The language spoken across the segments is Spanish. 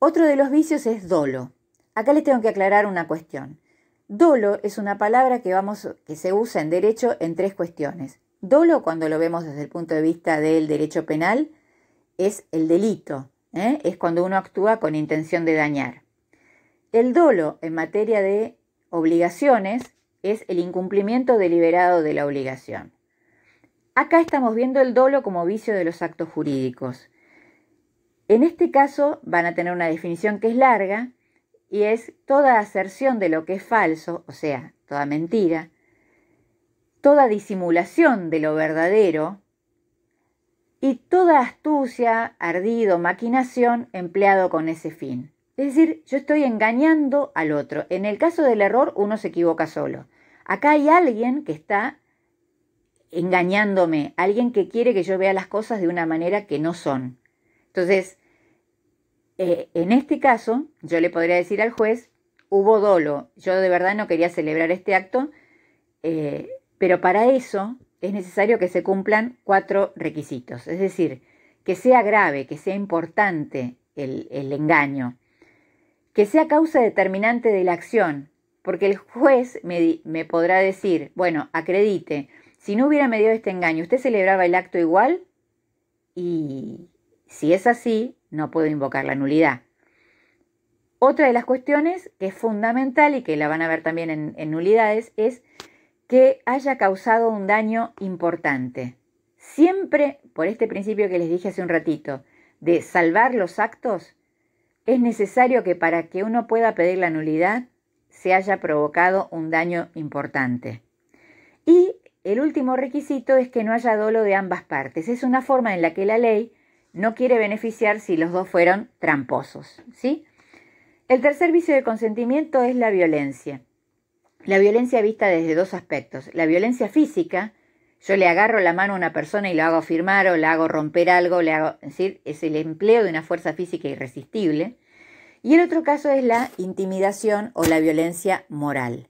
Otro de los vicios es dolo. Acá les tengo que aclarar una cuestión. Dolo es una palabra que, vamos, que se usa en derecho en tres cuestiones. Dolo, cuando lo vemos desde el punto de vista del derecho penal, es el delito, ¿eh? es cuando uno actúa con intención de dañar. El dolo en materia de obligaciones es el incumplimiento deliberado de la obligación. Acá estamos viendo el dolo como vicio de los actos jurídicos. En este caso van a tener una definición que es larga y es toda aserción de lo que es falso, o sea, toda mentira, toda disimulación de lo verdadero y toda astucia, ardido, maquinación empleado con ese fin. Es decir, yo estoy engañando al otro. En el caso del error uno se equivoca solo. Acá hay alguien que está engañándome, alguien que quiere que yo vea las cosas de una manera que no son. Entonces, eh, en este caso, yo le podría decir al juez, hubo dolo, yo de verdad no quería celebrar este acto, eh, pero para eso es necesario que se cumplan cuatro requisitos, es decir, que sea grave, que sea importante el, engaño, que sea causa determinante de la acción, porque el juez me, me, podrá decir, bueno, acredite, si no hubiera medido este engaño, ¿usted celebraba el acto igual? Y, si es así, no puedo invocar la nulidad. Otra de las cuestiones que es fundamental y que la van a ver también en, en nulidades es que haya causado un daño importante. Siempre, por este principio que les dije hace un ratito, de salvar los actos, es necesario que para que uno pueda pedir la nulidad se haya provocado un daño importante. Y el último requisito es que no haya dolo de ambas partes. Es una forma en la que la ley no quiere beneficiar si los dos fueron tramposos, ¿sí? El tercer vicio de consentimiento es la violencia. La violencia vista desde dos aspectos. La violencia física, yo le agarro la mano a una persona y lo hago firmar o le hago romper algo, le hago, es decir, es el empleo de una fuerza física irresistible. Y el otro caso es la intimidación o la violencia moral.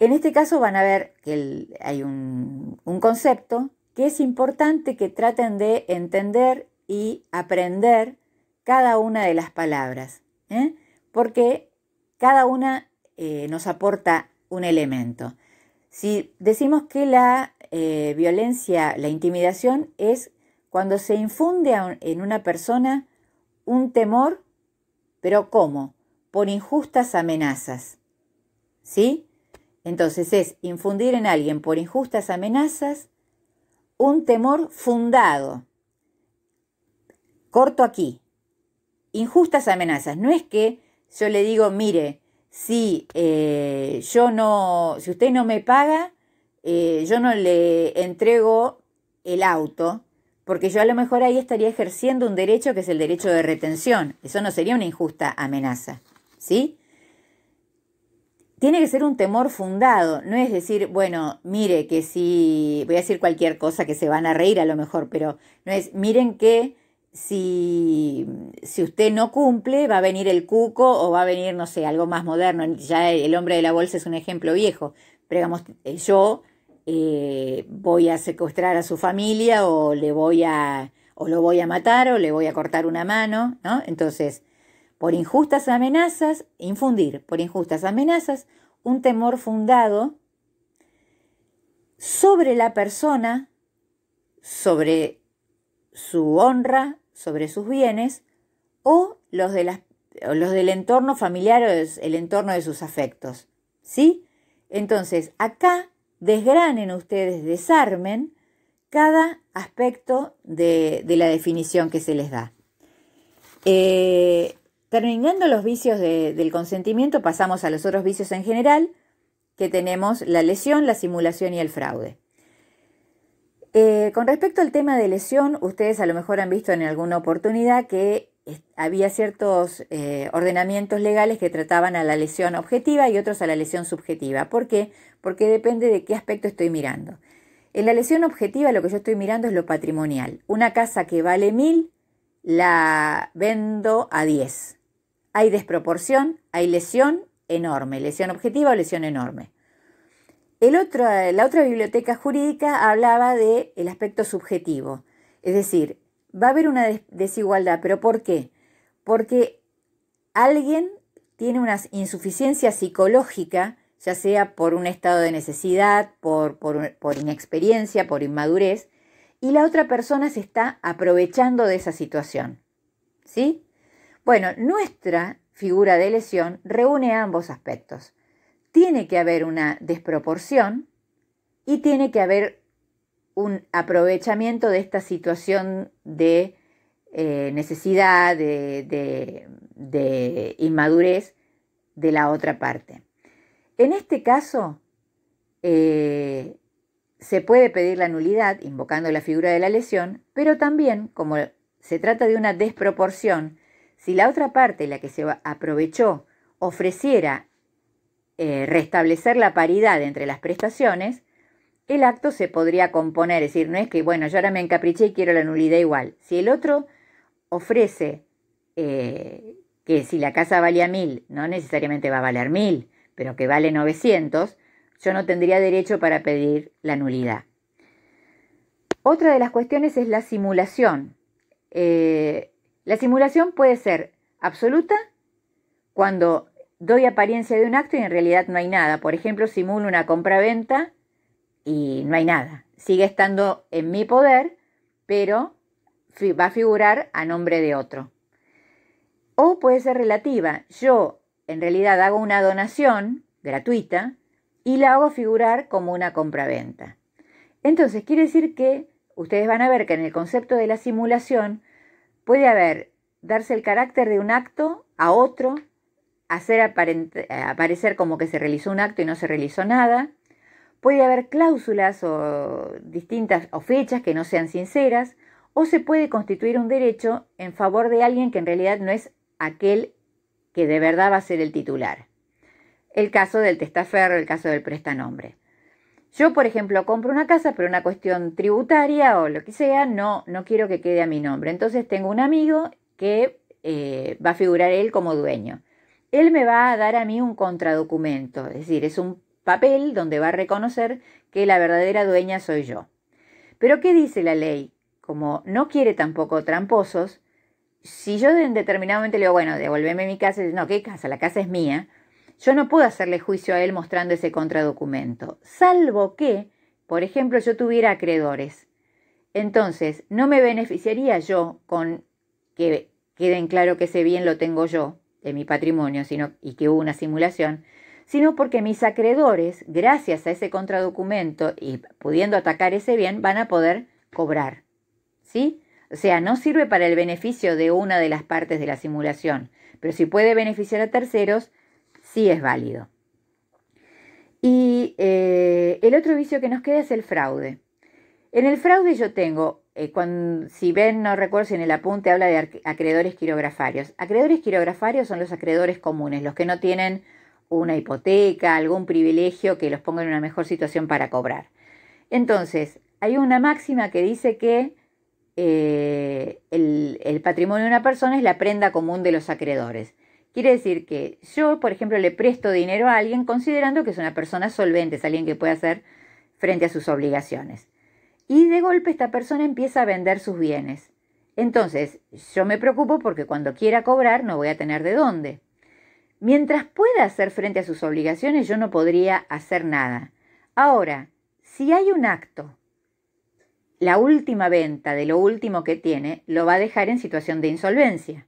En este caso van a ver que hay un concepto que es importante que traten de entender y aprender cada una de las palabras, ¿eh? porque cada una eh, nos aporta un elemento. Si decimos que la eh, violencia, la intimidación es cuando se infunde en una persona un temor, pero ¿cómo? Por injustas amenazas. ¿Sí? Entonces es infundir en alguien por injustas amenazas un temor fundado. Corto aquí. Injustas amenazas. No es que yo le digo, mire, si eh, yo no, si usted no me paga, eh, yo no le entrego el auto, porque yo a lo mejor ahí estaría ejerciendo un derecho que es el derecho de retención. Eso no sería una injusta amenaza, ¿sí? tiene que ser un temor fundado, no es decir, bueno, mire que si, voy a decir cualquier cosa que se van a reír a lo mejor, pero no es, miren que si, si usted no cumple, va a venir el cuco o va a venir, no sé, algo más moderno, ya el hombre de la bolsa es un ejemplo viejo, pero digamos, eh, yo eh, voy a secuestrar a su familia o le voy a, o lo voy a matar o le voy a cortar una mano, ¿no? Entonces, por injustas amenazas, infundir por injustas amenazas un temor fundado sobre la persona, sobre su honra, sobre sus bienes o los, de los del entorno familiar o el entorno de sus afectos. ¿Sí? Entonces, acá desgranen ustedes, desarmen cada aspecto de, la definición que se les da. Eh, Terminando los vicios del consentimiento, pasamos a los otros vicios en general, que tenemos la lesión, la simulación y el fraude. Eh, con respecto al tema de lesión, ustedes a lo mejor han visto en alguna oportunidad que había ciertos eh, ordenamientos legales que trataban a la lesión objetiva y otros a la lesión subjetiva. ¿Por qué? Porque depende de qué aspecto estoy mirando. En la lesión objetiva lo que yo estoy mirando es lo patrimonial. Una casa que vale mil, la vendo a diez hay desproporción, hay lesión enorme, lesión objetiva o lesión enorme. El otro, la otra biblioteca jurídica hablaba del el aspecto subjetivo, es decir, va a haber una desigualdad, pero ¿por qué? Porque alguien tiene una insuficiencia psicológica, ya sea por un estado de necesidad, por, por inexperiencia, por inmadurez, y la otra persona se está aprovechando de esa situación. ¿Sí? Bueno, nuestra figura de lesión reúne ambos aspectos. Tiene que haber una desproporción y tiene que haber un aprovechamiento de esta situación de eh, necesidad, de, inmadurez de la otra parte. En este caso, eh, se puede pedir la nulidad invocando la figura de la lesión, pero también, como se trata de una desproporción si la otra parte, la que se aprovechó, ofreciera eh, restablecer la paridad entre las prestaciones, el acto se podría componer, es decir, no es que, bueno, yo ahora me encapriché y quiero la nulidad igual. Si el otro ofrece eh, que si la casa valía mil, no necesariamente va a valer mil, pero que vale 900, yo no tendría derecho para pedir la nulidad. Otra de las cuestiones es la simulación. Eh, la simulación puede ser absoluta cuando doy apariencia de un acto y en realidad no hay nada. Por ejemplo, simulo una compra-venta y no hay nada. Sigue estando en mi poder, pero va a figurar a nombre de otro. O puede ser relativa. Yo en realidad hago una donación gratuita y la hago figurar como una compra-venta. Entonces, quiere decir que ustedes van a ver que en el concepto de la simulación puede haber darse el carácter de un acto a otro, hacer aparecer como que se realizó un acto y no se realizó nada. Puede haber cláusulas o distintas o fechas que no sean sinceras, o se puede constituir un derecho en favor de alguien que en realidad no es aquel que de verdad va a ser el titular. El caso del testaferro, el caso del prestanombre. Yo, por ejemplo, compro una casa pero una cuestión tributaria o lo que sea, no, no quiero que quede a mi nombre. Entonces tengo un amigo que eh, va a figurar él como dueño. Él me va a dar a mí un contradocumento, es decir, es un papel donde va a reconocer que la verdadera dueña soy yo. Pero ¿qué dice la ley? Como no quiere tampoco tramposos, si yo en determinado le digo, bueno, devuélveme mi casa, no, ¿qué casa? La casa es mía. Yo no puedo hacerle juicio a él mostrando ese contradocumento, salvo que, por ejemplo, yo tuviera acreedores. Entonces, no me beneficiaría yo con que queden claro que ese bien lo tengo yo, de mi patrimonio, sino, y que hubo una simulación, sino porque mis acreedores, gracias a ese contradocumento y pudiendo atacar ese bien, van a poder cobrar. ¿Sí? O sea, no sirve para el beneficio de una de las partes de la simulación, pero si puede beneficiar a terceros, sí es válido. Y eh, el otro vicio que nos queda es el fraude. En el fraude yo tengo, eh, si ven, no recuerdo si en el apunte habla de acreedores quirografarios. Acreedores quirografarios son los acreedores comunes, los que no tienen una hipoteca, algún privilegio que los ponga en una mejor situación para cobrar. Entonces, hay una máxima que dice que eh, el patrimonio de una persona es la prenda común de los acreedores. Quiere decir que yo, por ejemplo, le presto dinero a alguien considerando que es una persona solvente, es alguien que puede hacer frente a sus obligaciones. Y de golpe esta persona empieza a vender sus bienes. Entonces, yo me preocupo porque cuando quiera cobrar no voy a tener de dónde. Mientras pueda hacer frente a sus obligaciones, yo no podría hacer nada. Ahora, si hay un acto, la última venta de lo último que tiene lo va a dejar en situación de insolvencia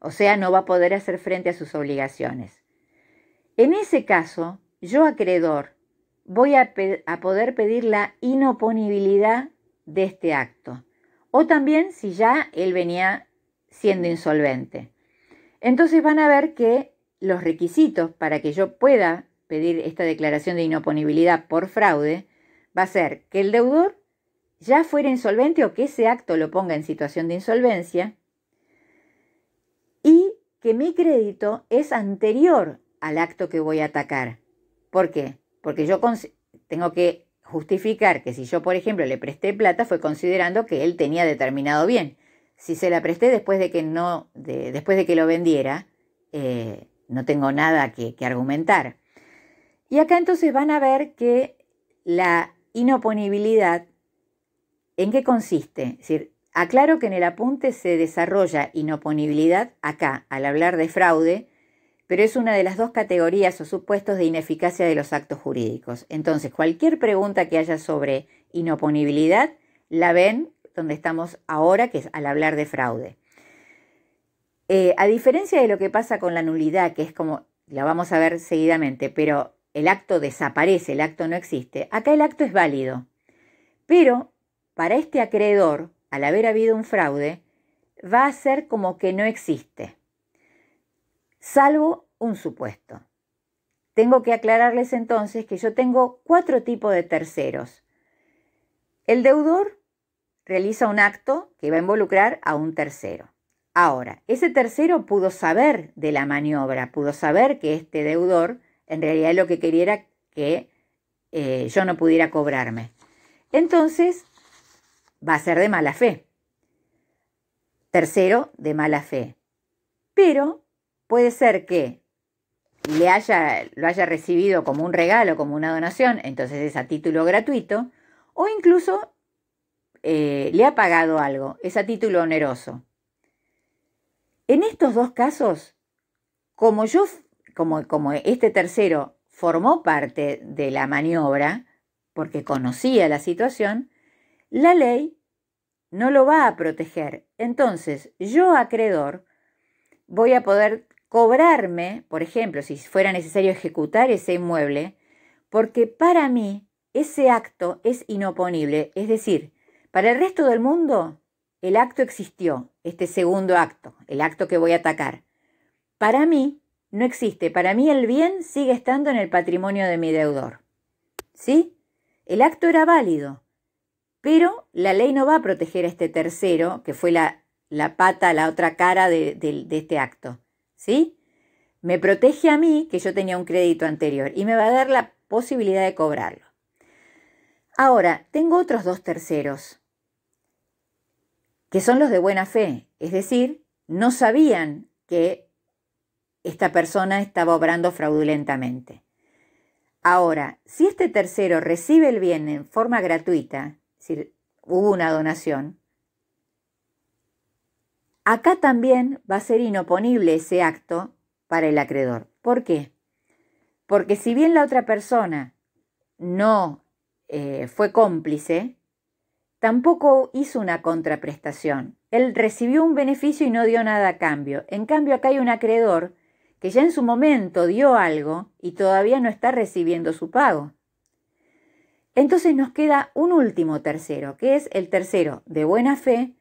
o sea, no va a poder hacer frente a sus obligaciones. En ese caso, yo acreedor voy a, a, poder pedir la inoponibilidad de este acto, o también si ya él venía siendo insolvente. Entonces van a ver que los requisitos para que yo pueda pedir esta declaración de inoponibilidad por fraude va a ser que el deudor ya fuera insolvente o que ese acto lo ponga en situación de insolvencia, que mi crédito es anterior al acto que voy a atacar. ¿Por qué? Porque yo tengo que justificar que si yo, por ejemplo, le presté plata fue considerando que él tenía determinado bien. Si se la presté después de que no, después de que lo vendiera, eh, no tengo nada que, que argumentar. Y acá entonces van a ver que la inoponibilidad, ¿en qué consiste? Es decir, Aclaro que en el apunte se desarrolla inoponibilidad acá al hablar de fraude, pero es una de las dos categorías o supuestos de ineficacia de los actos jurídicos. Entonces, cualquier pregunta que haya sobre inoponibilidad, la ven donde estamos ahora, que es al hablar de fraude. Eh, a diferencia de lo que pasa con la nulidad, que es como, la vamos a ver seguidamente, pero el acto desaparece, el acto no existe, acá el acto es válido. Pero para este acreedor, al haber habido un fraude, va a ser como que no existe, salvo un supuesto. Tengo que aclararles entonces que yo tengo cuatro tipos de terceros. El deudor realiza un acto que va a involucrar a un tercero. Ahora, ese tercero pudo saber de la maniobra, pudo saber que este deudor en realidad lo que quería era que eh, yo no pudiera cobrarme. Entonces, va a ser de mala fe. Tercero, de mala fe. Pero puede ser que le haya, lo haya recibido como un regalo, como una donación, entonces es a título gratuito, o incluso eh, le ha pagado algo, es a título oneroso. En estos dos casos, como yo, como, como este tercero formó parte de la maniobra, porque conocía la situación, la ley no lo va a proteger. Entonces, yo acreedor voy a poder cobrarme, por ejemplo, si fuera necesario ejecutar ese inmueble, porque para mí ese acto es inoponible. Es decir, para el resto del mundo, el acto existió, este segundo acto, el acto que voy a atacar. Para mí, no existe. Para mí el bien sigue estando en el patrimonio de mi deudor. ¿Sí? El acto era válido, pero la ley no va a proteger a este tercero, que fue la, pata, la otra cara de, de este acto. ¿Sí? Me protege a mí, que yo tenía un crédito anterior, y me va a dar la posibilidad de cobrarlo. Ahora, tengo otros dos terceros, que son los de buena fe, es decir, no sabían que esta persona estaba obrando fraudulentamente. Ahora, si este tercero recibe el bien en forma gratuita, si hubo una donación. Acá también va a ser inoponible ese acto para el acreedor. ¿Por qué? Porque si bien la otra persona no eh, fue cómplice, tampoco hizo una contraprestación. Él recibió un beneficio y no dio nada a cambio. En cambio, acá hay un acreedor que ya en su momento dio algo y todavía no está recibiendo su pago. Entonces nos queda un último tercero, que es el tercero de buena fe,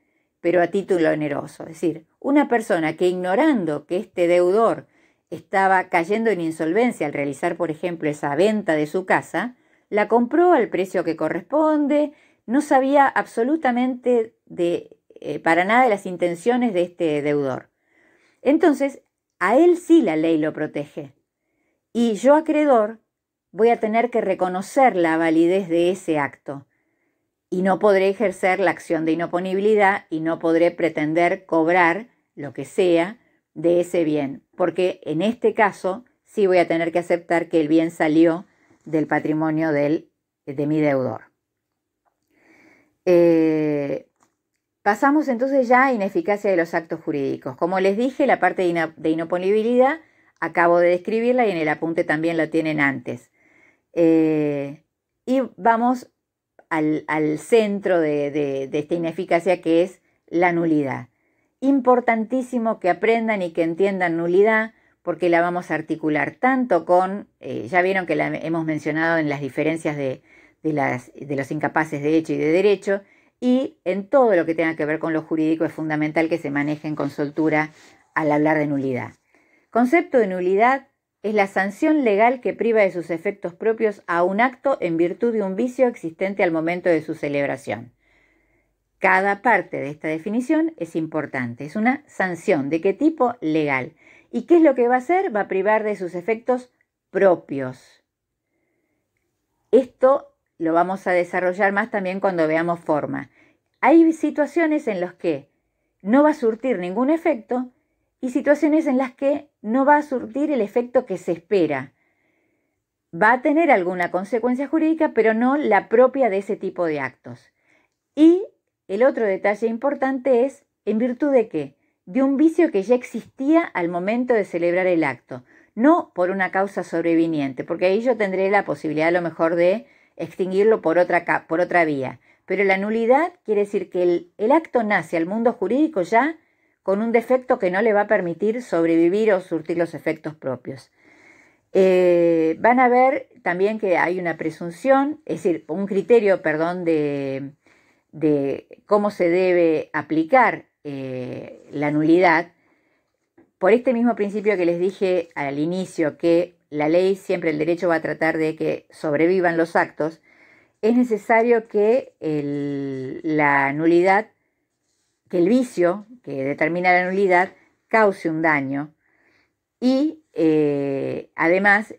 pero a título oneroso. Es decir, una persona que ignorando que este deudor estaba cayendo en insolvencia al realizar, por ejemplo, esa venta de su casa, la compró al precio que corresponde, no sabía absolutamente de, eh, para nada de las intenciones de este deudor. Entonces, a él sí la ley lo protege. Y yo acreedor voy a tener que reconocer la validez de ese acto y no podré ejercer la acción de inoponibilidad y no podré pretender cobrar lo que sea de ese bien, porque en este caso sí voy a tener que aceptar que el bien salió del patrimonio de mi deudor. Eh, pasamos entonces ya a ineficacia de los actos jurídicos. Como les dije, la parte de, inoponibilidad acabo de describirla y en el apunte también lo tienen antes. Eh, y vamos al, centro de, esta ineficacia que es la nulidad. Importantísimo que aprendan y que entiendan nulidad porque la vamos a articular tanto con, eh, ya vieron que la hemos mencionado en las diferencias de, las, de, los incapaces de hecho y de derecho, y en todo lo que tenga que ver con lo jurídico es fundamental que se manejen con soltura al hablar de nulidad. Concepto de nulidad es la sanción legal que priva de sus efectos propios a un acto en virtud de un vicio existente al momento de su celebración. Cada parte de esta definición es importante. Es una sanción. ¿De qué tipo? Legal. ¿Y qué es lo que va a hacer? Va a privar de sus efectos propios. Esto lo vamos a desarrollar más también cuando veamos forma. Hay situaciones en las que no va a surtir ningún efecto, y situaciones en las que no va a surtir el efecto que se espera. Va a tener alguna consecuencia jurídica, pero no la propia de ese tipo de actos. Y el otro detalle importante es, ¿en virtud de qué? De un vicio que ya existía al momento de celebrar el acto, no por una causa sobreviniente, porque ahí yo tendré la posibilidad a lo mejor de extinguirlo por otra, por otra vía. Pero la nulidad quiere decir que el acto nace al mundo jurídico ya con un defecto que no le va a permitir sobrevivir o surtir los efectos propios. Eh, van a ver también que hay una presunción, es decir, un criterio, perdón, de, cómo se debe aplicar eh, la nulidad, por este mismo principio que les dije al inicio, que la ley siempre el derecho va a tratar de que sobrevivan los actos, es necesario que la nulidad que el vicio que determina la nulidad cause un daño. Y eh, además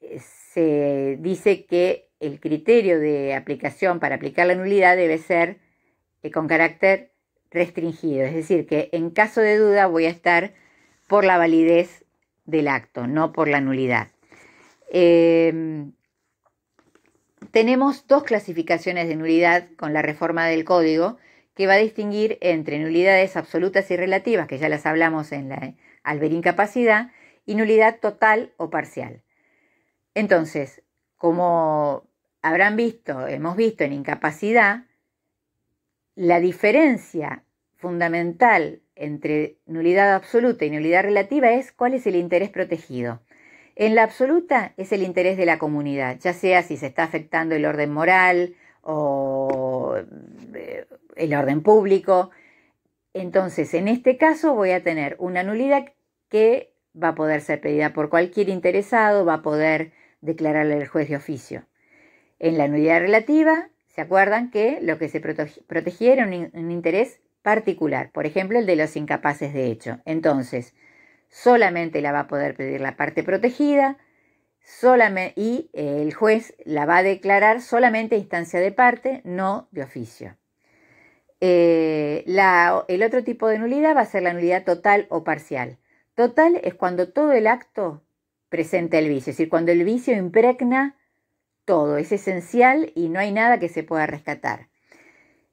eh, se dice que el criterio de aplicación para aplicar la nulidad debe ser eh, con carácter restringido, es decir, que en caso de duda voy a estar por la validez del acto, no por la nulidad. Em, tenemos dos clasificaciones de nulidad con la reforma del código que va a distinguir entre nulidades absolutas y relativas, que ya las hablamos en la, eh, al ver incapacidad, y nulidad total o parcial. Entonces, como habrán visto, hemos visto en incapacidad, la diferencia fundamental entre nulidad absoluta y nulidad relativa es cuál es el interés protegido. En la absoluta es el interés de la comunidad, ya sea si se está afectando el orden moral, o el orden público. Entonces, en este caso voy a tener una nulidad que va a poder ser pedida por cualquier interesado, va a poder declararle al juez de oficio. En la nulidad relativa, ¿se acuerdan que lo que se protegía era un interés particular, por ejemplo, el de los incapaces de hecho? Entonces, solamente la va a poder pedir la parte protegida, solamente, y eh, el juez la va a declarar solamente a instancia de parte, no de oficio. Eh, el otro tipo de nulidad va a ser la nulidad total o parcial. Total es cuando todo el acto presenta el vicio, es decir, cuando el vicio impregna todo, es esencial y no hay nada que se pueda rescatar.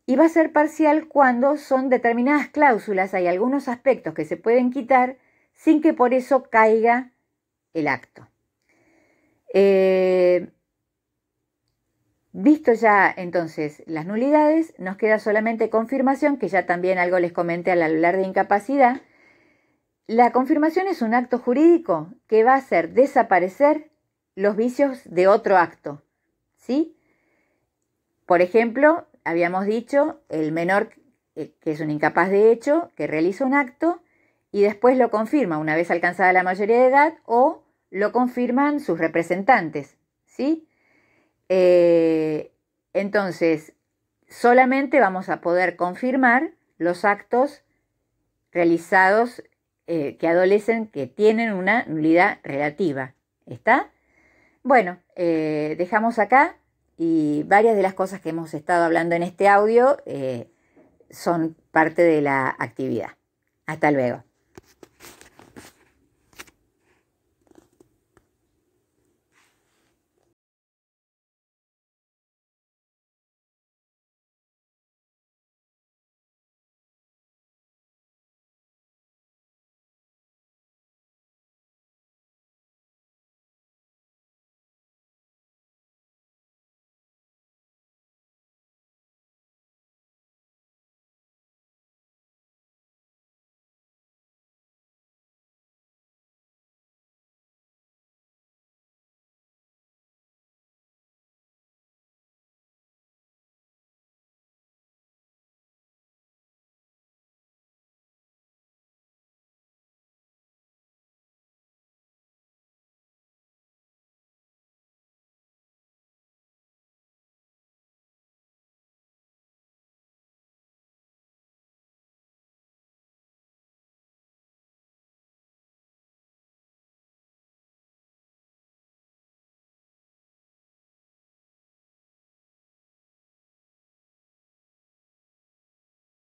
Y va a ser parcial cuando son determinadas cláusulas, hay algunos aspectos que se pueden quitar sin que por eso caiga el acto. Eh, visto ya entonces las nulidades, nos queda solamente confirmación, que ya también algo les comenté al hablar de incapacidad. La confirmación es un acto jurídico que va a hacer desaparecer los vicios de otro acto. ¿Sí? Por ejemplo, habíamos dicho el menor eh, que es un incapaz de hecho, que realiza un acto y después lo confirma una vez alcanzada la mayoría de edad o lo confirman sus representantes, ¿sí? Eh, entonces, solamente vamos a poder confirmar los actos realizados eh, que adolecen, que tienen una nulidad relativa. ¿Está? Bueno, eh, dejamos acá y varias de las cosas que hemos estado hablando en este audio son parte de la actividad. Hasta luego.